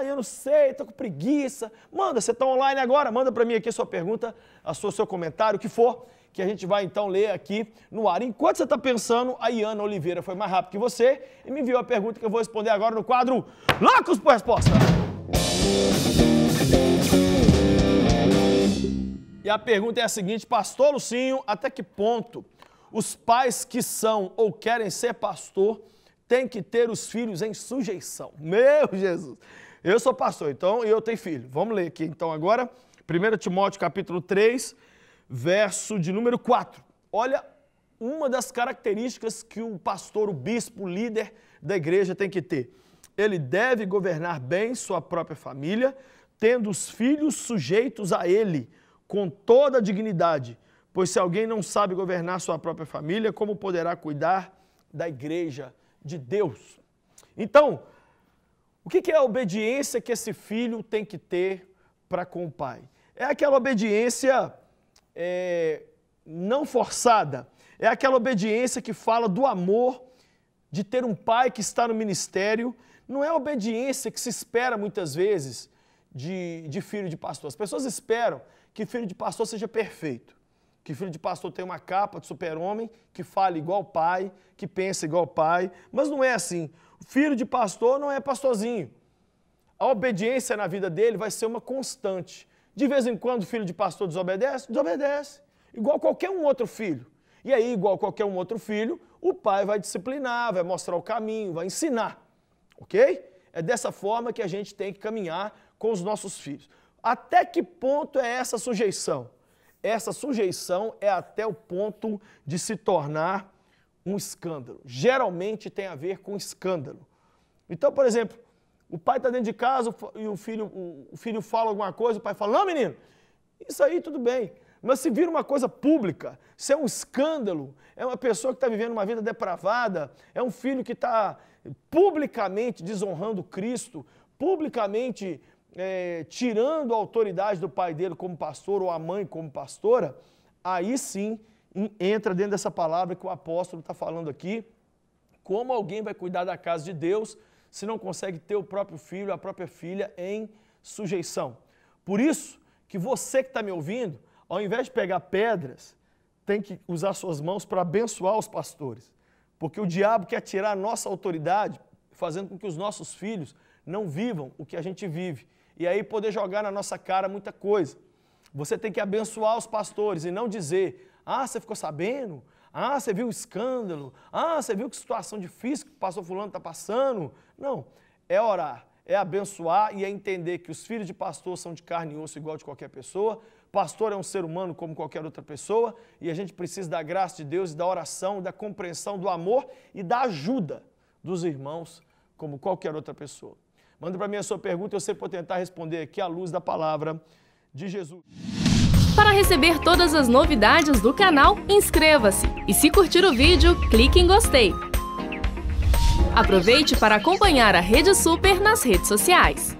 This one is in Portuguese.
Ah, eu não sei, estou com preguiça. Manda, você está online agora, manda para mim aqui sua pergunta, a sua, seu comentário, o que for, que a gente vai então ler aqui no ar. Enquanto você está pensando, a Iana Oliveira foi mais rápido que você e me enviou a pergunta que eu vou responder agora no quadro Locos por Resposta. E a pergunta é a seguinte, pastor Lucinho, até que ponto os pais que são ou querem ser pastor têm que ter os filhos em sujeição? Meu Jesus! Eu sou pastor, então, e eu tenho filho. Vamos ler aqui, então, agora. 1 Timóteo, capítulo 3, verso de número 4. Olha uma das características que o pastor, o bispo, o líder da igreja tem que ter. Ele deve governar bem sua própria família, tendo os filhos sujeitos a ele, com toda a dignidade. Pois se alguém não sabe governar sua própria família, como poderá cuidar da igreja de Deus? Então, o que é a obediência que esse filho tem que ter para com o pai? É aquela obediência é, não forçada, é aquela obediência que fala do amor de ter um pai que está no ministério. Não é a obediência que se espera muitas vezes de, de filho de pastor. As pessoas esperam que filho de pastor seja perfeito que filho de pastor tem uma capa de super-homem, que fala igual pai, que pensa igual pai, mas não é assim. Filho de pastor não é pastorzinho. A obediência na vida dele vai ser uma constante. De vez em quando o filho de pastor desobedece, desobedece, igual qualquer um outro filho. E aí, igual qualquer um outro filho, o pai vai disciplinar, vai mostrar o caminho, vai ensinar. OK? É dessa forma que a gente tem que caminhar com os nossos filhos. Até que ponto é essa sujeição? essa sujeição é até o ponto de se tornar um escândalo. Geralmente tem a ver com escândalo. Então, por exemplo, o pai está dentro de casa e o filho, o filho fala alguma coisa, o pai fala: Não, menino, isso aí tudo bem. Mas se vira uma coisa pública, se é um escândalo, é uma pessoa que está vivendo uma vida depravada, é um filho que está publicamente desonrando Cristo, publicamente é, tirando a autoridade do pai dele como pastor ou a mãe como pastora, aí sim entra dentro dessa palavra que o apóstolo está falando aqui. Como alguém vai cuidar da casa de Deus se não consegue ter o próprio filho, a própria filha em sujeição? Por isso que você que está me ouvindo, ao invés de pegar pedras, tem que usar suas mãos para abençoar os pastores. Porque o diabo quer tirar a nossa autoridade, fazendo com que os nossos filhos não vivam o que a gente vive e aí poder jogar na nossa cara muita coisa. Você tem que abençoar os pastores e não dizer: ah, você ficou sabendo? Ah, você viu o escândalo? Ah, você viu que situação difícil que o pastor Fulano está passando? Não. É orar, é abençoar e é entender que os filhos de pastor são de carne e osso igual de qualquer pessoa. Pastor é um ser humano como qualquer outra pessoa e a gente precisa da graça de Deus, da oração, da compreensão, do amor e da ajuda dos irmãos como qualquer outra pessoa. Manda para mim a sua pergunta, eu sempre vou tentar responder aqui à luz da palavra de Jesus. Para receber todas as novidades do canal, inscreva-se e se curtir o vídeo, clique em gostei. Aproveite para acompanhar a Rede Super nas redes sociais.